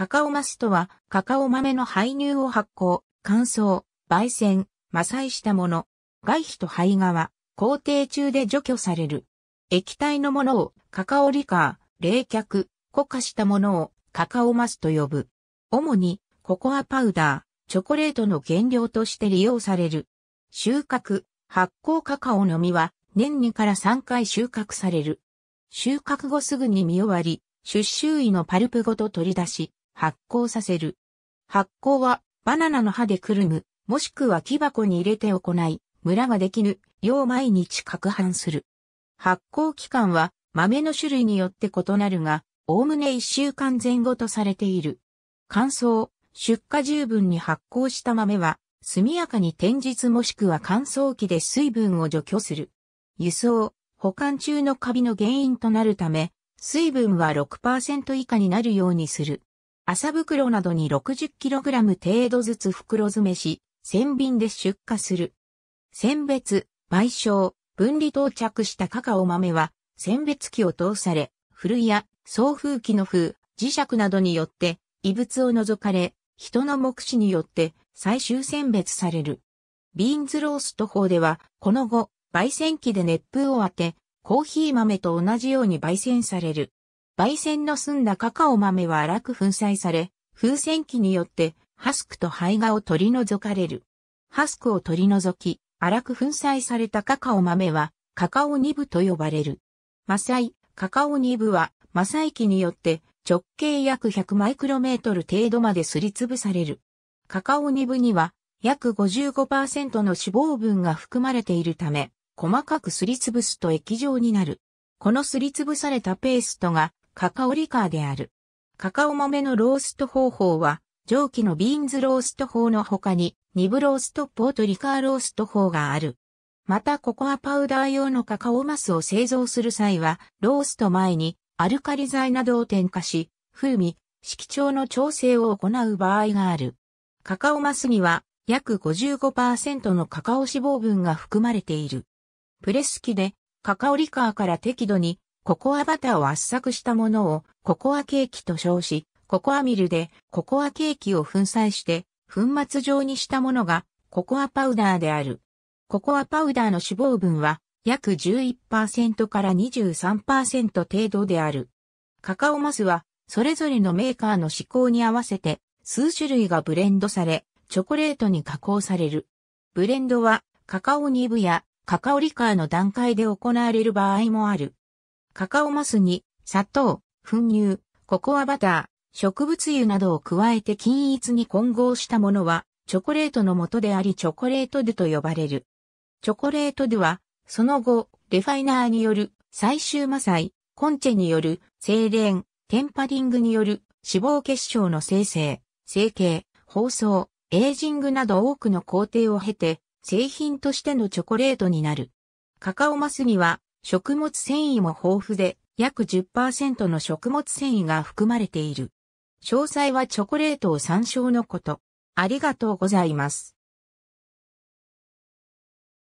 カカオマスとは、カカオ豆の胚乳を発酵、乾燥、焙煎、麻砕したもの。外皮と胚側、工程中で除去される。液体のものをカカオリカー、冷却、固化したものをカカオマスと呼ぶ。主にココアパウダー、チョコレートの原料として利用される。収穫、発酵カカオの実は年2から3回収穫される。収穫後すぐに実を割り、出周囲のパルプごと取り出し、発酵させる。発酵はバナナの葉でくるむ、もしくは木箱に入れて行い、ムラができぬ、よう毎日攪拌する。発酵期間は豆の種類によって異なるが、おおむね1週間前後とされている。乾燥、出荷十分に発酵した豆は、速やかに天日もしくは乾燥機で水分を除去する。輸送、保管中のカビの原因となるため、水分は6%以下になるようにする。麻袋などに 60kg 程度ずつ袋詰めし、船便で出荷する。選別、賠償、分離到着したカカオ豆は、選別機を通され、古いや送風機の風、磁石などによって、異物を除かれ、人の目視によって最終選別される。ビーンズロースト法では、この後、焙煎機で熱風を当て、コーヒー豆と同じように焙煎される。焙煎の澄んだカカオ豆は荒く粉砕され、風船機によってハスクと胚芽を取り除かれる。ハスクを取り除き、荒く粉砕されたカカオ豆は、カカオニブと呼ばれる。マサイ、カカオニブは、マサイ機によって直径約100マイクロメートル程度まですりつぶされる。カカオニブには、約55%の脂肪分が含まれているため、細かくすりつぶすと液状になる。このすりつぶされたペーストがカカオリカーである。カカオ豆のロースト方法は、上記のビーンズロースト法の他に、ニブロースト法とリカーロースト法がある。またココアパウダー用のカカオマスを製造する際は、ロースト前にアルカリ剤などを添加し、風味、色調の調整を行う場合がある。カカオマスには約55%のカカオ脂肪分が含まれている。プレス機でカカオリカーから適度にココアバターを圧搾したものをココアケーキと称し、ココアミルでココアケーキを粉砕して粉末状にしたものがココアパウダーである。ココアパウダーの脂肪分は約11%から23%程度である。カカオマスはそれぞれのメーカーの試行に合わせて数種類がブレンドされ、チョコレートに加工される。ブレンドはカカオニブやカカオリカーの段階で行われる場合もある。カカオマスに、砂糖、粉乳、ココアバター、植物油などを加えて均一に混合したものは、チョコレートの元でありチョコレートドゥと呼ばれる。チョコレートドゥは、その後、レファイナーによる最終麻酔、コンチェによる精錬、テンパリングによる脂肪結晶の生成、成形、包装、エイジングなど多くの工程を経て、製品としてのチョコレートになる。カカオマスには食物繊維も豊富で、約10%の食物繊維が含まれている。詳細はチョコレートを参照のこと。ありがとうございます。